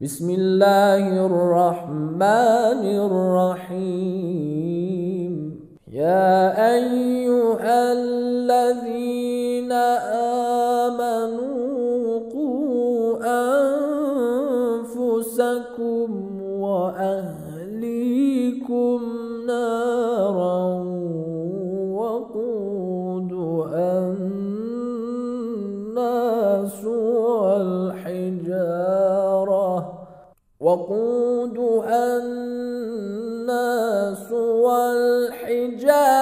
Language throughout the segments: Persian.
بسم الله الرحمن الرحيم يا أيها الذين وقودها الناس والحجاب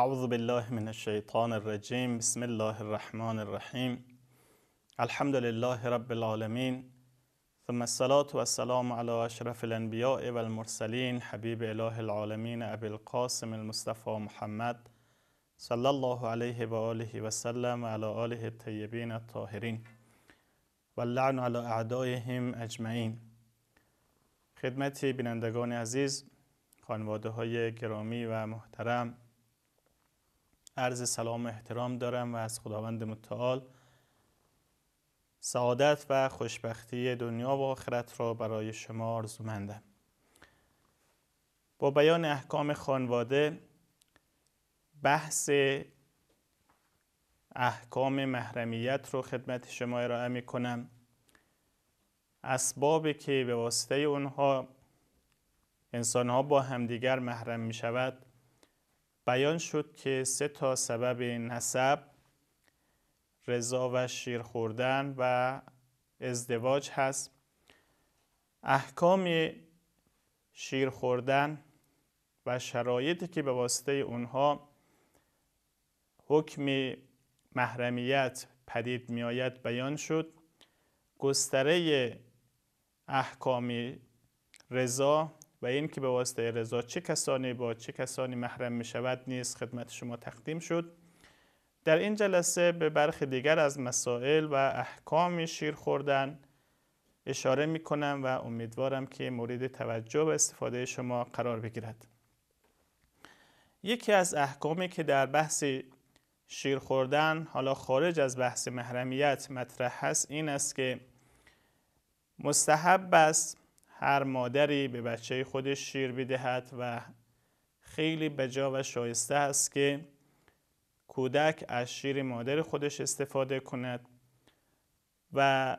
اعوذ بالله من الشيطان الرجيم بسم الله الرحمن الرحيم الحمد لله رب العالمين ثم الصلاة والسلام على اشرف الأنبياء والمرسلين حبيب اله العالمين أبي القاسم المصطفى محمد صلى الله عليه وآله وسلم على آله الطيبين الطاهرين واللعن على اعدائهم اجمعین خدمتی بینندگان عزیز خانواده های گرامی و محترم عرض سلام و احترام دارم و از خداوند متعال سعادت و خوشبختی دنیا و آخرت را برای شما آرزومندم با بیان احکام خانواده بحث احکام محرمیت رو خدمت شما ارائه می کنم اسبابی که به واسطه اونها ها با همدیگر محرم می شود بیان شد که سه تا سبب نسب رضا و شیر خوردن و ازدواج هست احکام شیر خوردن و شرایطی که به واسطه اونها حکم محرمیت پدید میآید بیان شد گستره احکام رضا و که به واسطه رضا چه کسانی با چه کسانی محرم می شود نیز خدمت شما تقدیم شد در این جلسه به برخی دیگر از مسائل و احکام شیر خوردن اشاره می کنم و امیدوارم که مورد توجه و استفاده شما قرار بگیرد یکی از احکامی که در بحث شیر خوردن حالا خارج از بحث محرمیت مطرح هست این است که مستحب است هر مادری به بچه خودش شیر بدهد و خیلی بجا و شایسته است که کودک از شیر مادر خودش استفاده کند و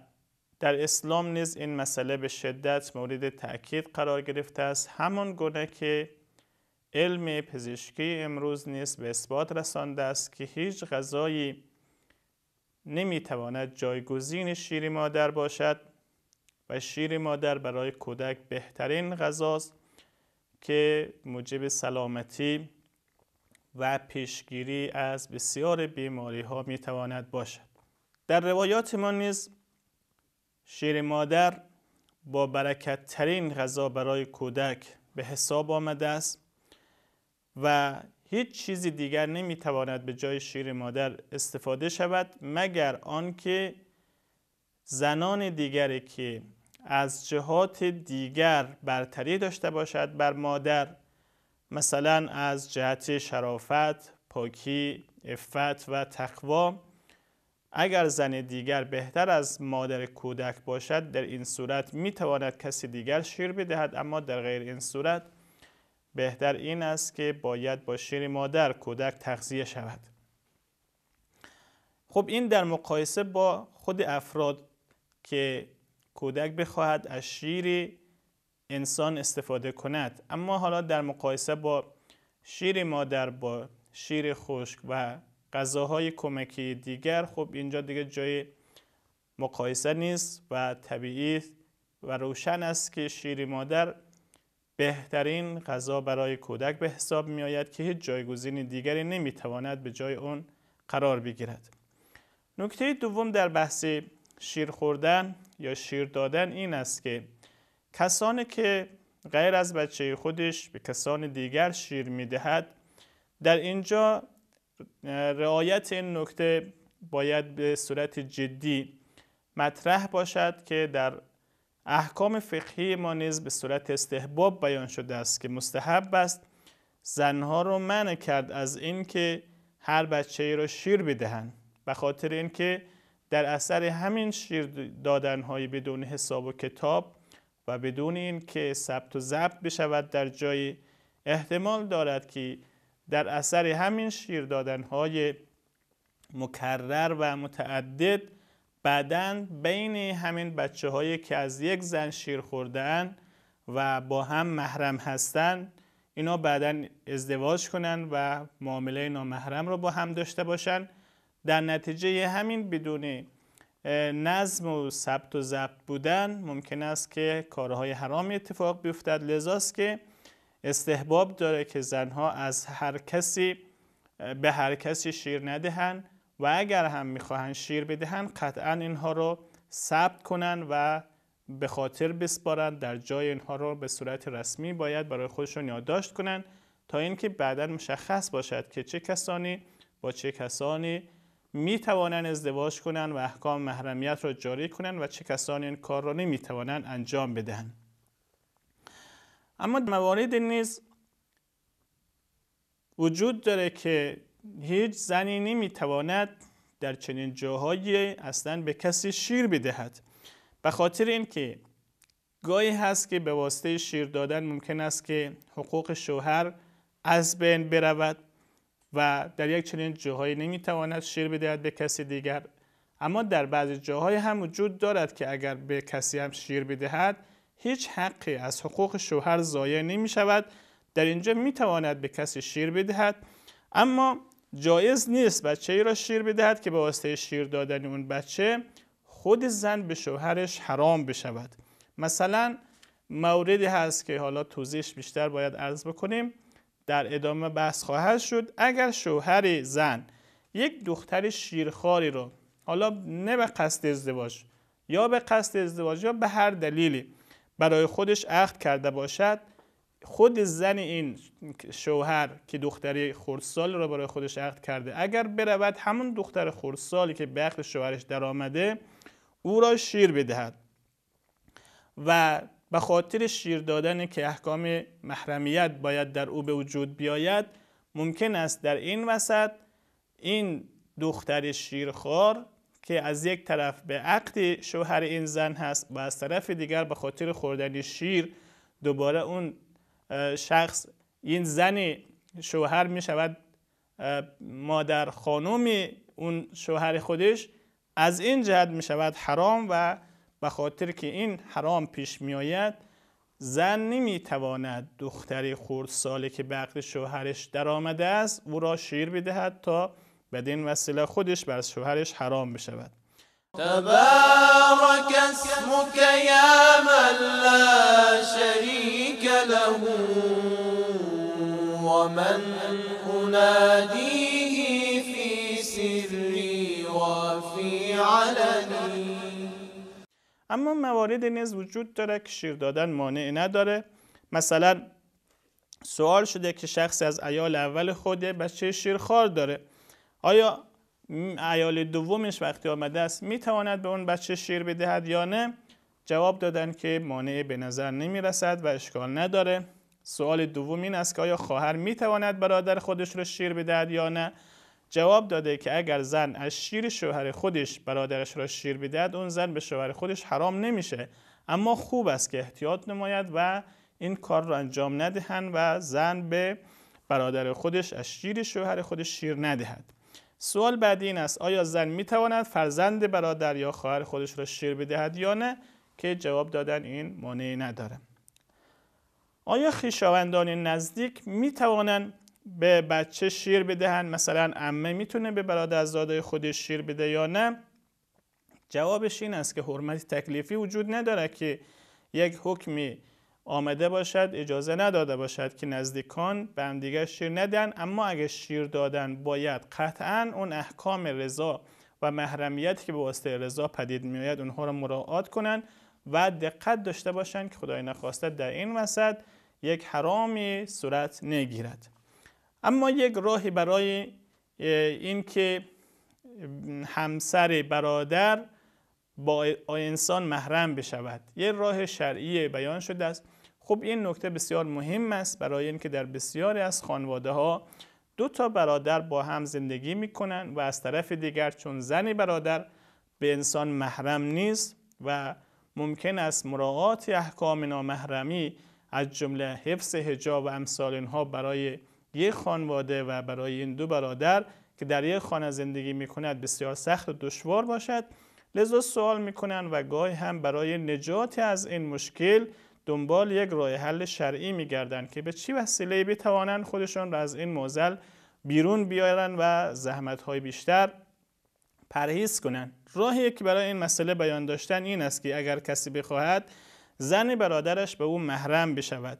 در اسلام نیز این مسئله به شدت مورد تاکید قرار گرفته است همان گونه که علم پزشکی امروز نیز به اثبات رسانده است که هیچ غذایی نمیتواند جایگزین شیر مادر باشد و شیر مادر برای کودک بهترین غذاست که موجب سلامتی و پیشگیری از بسیار بیماری ها می تواند باشد در روایات ما نیز شیر مادر با برکت ترین غذا برای کودک به حساب آمده است و هیچ چیزی دیگر نمیتواند به جای شیر مادر استفاده شود مگر آنکه زنان دیگری که از جهات دیگر برتری داشته باشد بر مادر مثلا از جهت شرافت، پاکی، افت و تقوا اگر زن دیگر بهتر از مادر کودک باشد در این صورت می تواند کسی دیگر شیر بدهد اما در غیر این صورت بهتر این است که باید با شیر مادر کودک تغذیه شود خب این در مقایسه با خود افراد که کودک بخواهد از شیر انسان استفاده کند اما حالا در مقایسه با شیر مادر با شیر خشک و غذاهای کمکی دیگر خب اینجا دیگه جای مقایسه نیست و طبیعی و روشن است که شیر مادر بهترین غذا برای کودک به حساب می آید که هیچ جایگزین دیگری نمی تواند به جای اون قرار بگیرد نکته دوم در بحث شیر خوردن یا شیر دادن این است که کسانی که غیر از بچه خودش به کسان دیگر شیر میدهد در اینجا رعایت این نکته باید به صورت جدی مطرح باشد که در احکام فقهی ما نیز به صورت استحباب بیان شده است که مستحب است زنها رو منع کرد از اینکه هر بچه ای را شیر بدهند به خاطر اینکه در اثر همین شیر های بدون حساب و کتاب و بدون که ثبت و ضبط بشود در جای احتمال دارد که در اثر همین شیر های مکرر و متعدد بعدا بین همین بچه هایی که از یک زن شیر خوردن و با هم محرم هستند اینا بعدا ازدواج کنند و معامله نامحرم را با هم داشته باشند در نتیجه همین بدون نظم و ثبت و ضبط بودن ممکن است که کارهای حرامی اتفاق بیفتد لذاست که استحباب داره که زنها از هر کسی به هر کسی شیر ندهند و اگر هم میخواهند شیر بدهند قطعا اینها رو ثبت کنند و به خاطر بسپارند در جای اینها رو به صورت رسمی باید برای خودشون یادداشت کنند تا اینکه بعدا مشخص باشد که چه کسانی با چه کسانی می توانند ازدواج کنند و احکام محرمیت را جاری کنند و چه کسانی این کار را نمی توانند انجام بدهند اما موارد نیز وجود داره که هیچ زنی تواند در چنین جاهایی اصلا به کسی شیر بدهد به خاطر اینکه گاهی هست که به واسطه شیر دادن ممکن است که حقوق شوهر از بین برود و در یک چنین جاهایی نمیتواند شیر بدهد به کسی دیگر اما در بعضی جاهای هم وجود دارد که اگر به کسی هم شیر بدهد هیچ حقی از حقوق شوهر ضایع نمی شود در اینجا می تواند به کسی شیر بدهد اما جایز نیست بچه ای را شیر بدهد که به واسطه شیر دادن اون بچه خود زن به شوهرش حرام بشود مثلا موردی هست که حالا توضیحش بیشتر باید عرض بکنیم در ادامه بحث خواهد شد اگر شوهر زن یک دختر شیرخواری رو حالا نه به قصد ازدواج یا به قصد ازدواج یا به هر دلیلی برای خودش عقد کرده باشد خود زن این شوهر که دختری خردسال را برای خودش عقد کرده اگر برود همون دختر خردسالی که به عقد شوهرش درآمده او را شیر بدهد و به خاطر شیر دادن که احکام محرمیت باید در او به وجود بیاید ممکن است در این وسط این دختر شیرخوار که از یک طرف به عقد شوهر این زن هست و از طرف دیگر به خاطر خوردن شیر دوباره اون شخص این زن شوهر می شود مادر خانم اون شوهر خودش از این جهت می شود حرام و به خاطر که این حرام پیش آید زن نمی تواند دختری خورد سالی که بغل شوهرش در آمده است او را شیر بدهد تا بدین وسیله خودش بر شوهرش حرام بشود تبارك اسمك يا من لا شريك له ومن أناديه في سري وفي علني اما موارد نیز وجود داره که شیر دادن مانع نداره مثلا سوال شده که شخصی از ایال اول خود بچه شیرخوار داره آیا ایال دومش وقتی آمده است میتواند به اون بچه شیر بدهد یا نه جواب دادن که مانع به نظر نمی رسد و اشکال نداره سوال دوم این است که آیا خواهر میتواند برادر خودش را شیر بدهد یا نه جواب داده که اگر زن از شیر شوهر خودش برادرش را شیر بدهد اون زن به شوهر خودش حرام نمیشه اما خوب است که احتیاط نماید و این کار را انجام ندهند و زن به برادر خودش از شیر شوهر خودش شیر ندهد سوال بعدی این است آیا زن می تواند فرزند برادر یا خواهر خودش را شیر بدهد یا نه که جواب دادن این مانعی نداره آیا خیشاوندان نزدیک می توانند به بچه شیر بدهن مثلا امه میتونه به برادرزاده خودش شیر بده یا نه جوابش این است که حرمت تکلیفی وجود نداره که یک حکمی آمده باشد اجازه نداده باشد که نزدیکان به همدیگر شیر ندن اما اگه شیر دادن باید قطعا اون احکام رضا و محرمیت که به واسطه رضا پدید میآید اونها را مراعات کنند و دقت داشته باشند که خدای نخواسته در این وسط یک حرامی صورت نگیرد اما یک راهی برای اینکه همسر برادر با انسان محرم بشود یه راه شرعی بیان شده است خب این نکته بسیار مهم است برای اینکه در بسیاری از خانواده ها دو تا برادر با هم زندگی می کنند و از طرف دیگر چون زن برادر به انسان محرم نیست و ممکن است مراعات احکام نامحرمی از جمله حفظ حجاب و امثال اینها برای یک خانواده و برای این دو برادر که در یک خانه زندگی می کند بسیار سخت و دشوار باشد لذا سوال می کنند و گاهی هم برای نجات از این مشکل دنبال یک راه حل شرعی می گردند که به چی وسیله بتوانند خودشان را از این موزل بیرون بیارند و زحمت های بیشتر پرهیز کنند راهی که برای این مسئله بیان داشتن این است که اگر کسی بخواهد زن برادرش به او محرم بشود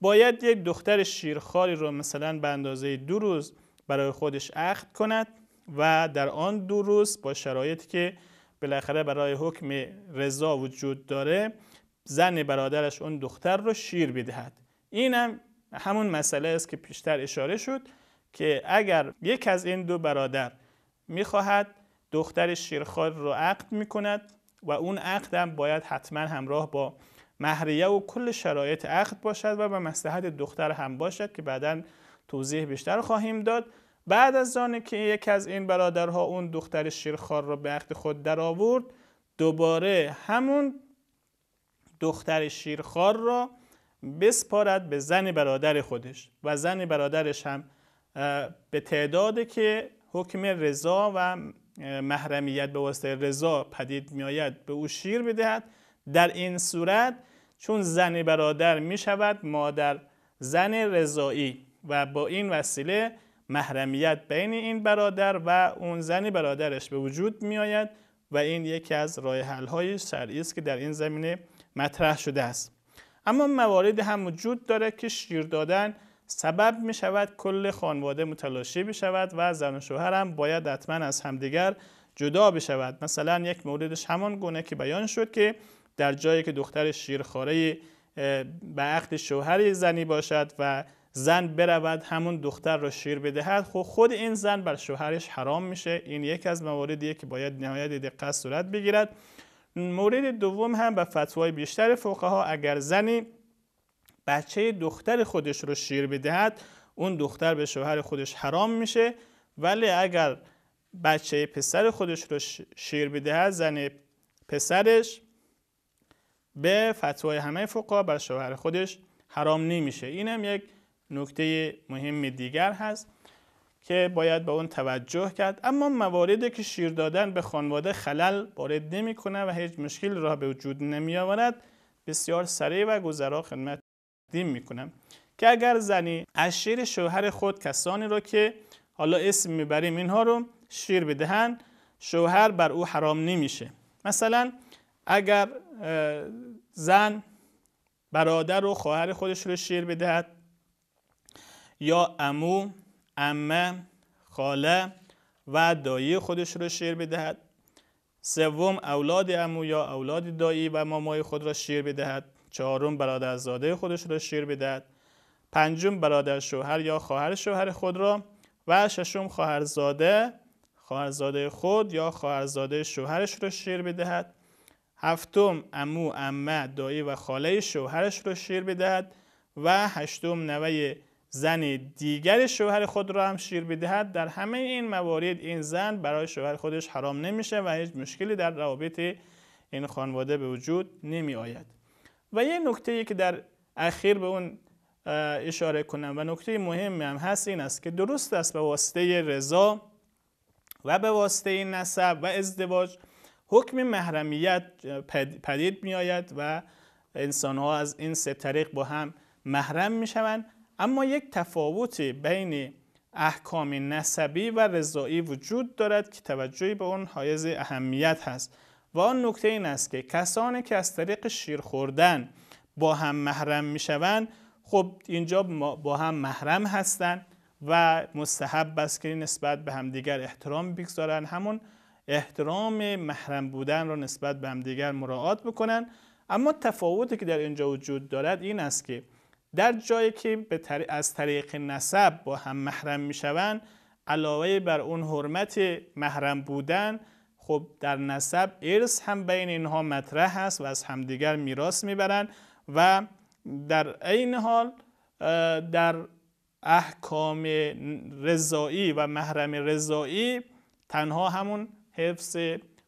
باید یک دختر شیرخاری رو مثلا به اندازه دو روز برای خودش عقد کند و در آن دو روز با شرایطی که بالاخره برای حکم رضا وجود داره زن برادرش اون دختر رو شیر بدهد این هم همون مسئله است که پیشتر اشاره شد که اگر یک از این دو برادر میخواهد دختر شیرخوار رو عقد میکند و اون عقد هم باید حتما همراه با مهریه و کل شرایط عقد باشد و به مسلحت دختر هم باشد که بعدا توضیح بیشتر خواهیم داد بعد از آنی که یکی از این برادرها اون دختر شیرخوار را به عقد خود درآورد دوباره همون دختر شیرخوار را بسپارد به زن برادر خودش و زن برادرش هم به تعداد که حکم رضا و محرمیت به واسطه رضا پدید میآید به او شیر بدهد در این صورت چون زن برادر می شود مادر زن رضایی و با این وسیله محرمیت بین این برادر و اون زن برادرش به وجود می آید و این یکی از راه حل های شرعی است که در این زمینه مطرح شده است اما موارد هم وجود داره که شیر دادن سبب می شود کل خانواده متلاشی بشود و زن و شوهر هم باید حتما از همدیگر جدا بشود مثلا یک موردش همان گونه که بیان شد که در جایی که دختر شیرخواره به عقد شوهر زنی باشد و زن برود همون دختر را شیر بدهد خب خود این زن بر شوهرش حرام میشه این یکی از مواردیه که باید نهایت دقت صورت بگیرد مورد دوم هم به فتوای بیشتر فقها اگر زنی بچه دختر خودش رو شیر بدهد اون دختر به شوهر خودش حرام میشه ولی اگر بچه پسر خودش رو شیر بدهد زن پسرش به فتوای همه فقها بر شوهر خودش حرام نمیشه اینم یک نکته مهم دیگر هست که باید به اون توجه کرد اما مواردی که شیر دادن به خانواده خلل وارد نمیکنه و هیچ مشکل را به وجود نمی آورد بسیار سریع و گذرا خدمت دیم میکنم که اگر زنی از شیر شوهر خود کسانی را که حالا اسم میبریم اینها رو شیر بدهن شوهر بر او حرام نمیشه مثلا اگر زن برادر و خواهر خودش رو شیر بدهد یا امو امه خاله و دایی خودش رو شیر بدهد سوم اولاد امو یا اولاد دایی و مامای خود را شیر بدهد چهارم برادر زاده خودش را شیر بدهد پنجم برادر شوهر یا خواهر شوهر خود را و ششم خواهر زاده خود یا زاده شوهرش را شیر بدهد هفتم امو امه دایی و خاله شوهرش رو شیر بدهد و هشتم نوه زن دیگر شوهر خود را هم شیر بدهد در همه این موارد این زن برای شوهر خودش حرام نمیشه و هیچ مشکلی در روابط این خانواده به وجود نمی آید و یه نکته که در اخیر به اون اشاره کنم و نکته مهمی هم هست این است که درست است به واسطه رضا و به واسطه نسب و ازدواج حکم محرمیت پدید می آید و انسان ها از این سه طریق با هم محرم می شوند اما یک تفاوت بین احکام نسبی و رضایی وجود دارد که توجهی به اون حایز اهمیت هست و آن نکته این است که کسانی که از طریق شیر خوردن با هم محرم می شوند خب اینجا با هم محرم هستند و مستحب است که نسبت به همدیگر احترام بگذارند همون احترام محرم بودن را نسبت به همدیگر مراعات بکنن اما تفاوتی که در اینجا وجود دارد این است که در جایی که از طریق نسب با هم محرم میشوند علاوه بر اون حرمت محرم بودن خب در نسب ارث هم بین اینها مطرح است و از همدیگر میراث میبرند و در عین حال در احکام رضایی و محرم رضایی تنها همون حفظ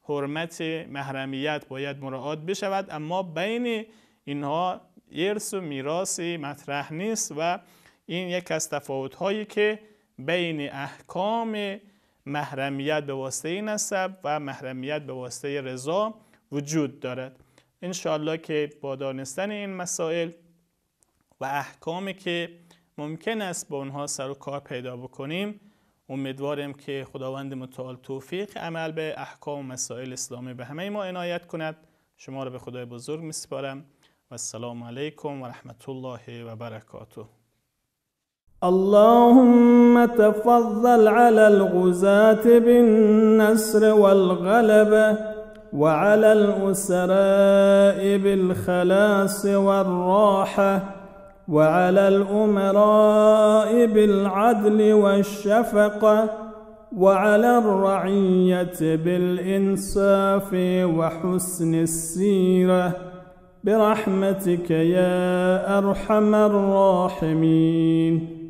حرمت محرمیت باید مراعات بشود اما بین اینها ارث و میراثی مطرح نیست و این یک از تفاوت هایی که بین احکام محرمیت به واسطه نسب و محرمیت به واسطه رضا وجود دارد انشاءالله که با دانستن این مسائل و احکامی که ممکن است با آنها سر و کار پیدا بکنیم امیدواریم که خداوند متعال توفیق عمل به احکام و مسائل اسلامی به همه ما عنایت کند شما را به خدای بزرگ میسپارم و السلام علیکم و رحمت الله و برکاته اللهم تفضل على الغزاة بالنصر والغلبة وعلى الأسراء بالخلاص والراحة وعلى الأمراء بالعدل والشفقة وعلى الرعية بالإنصاف وحسن السيرة برحمتك يا أرحم الراحمين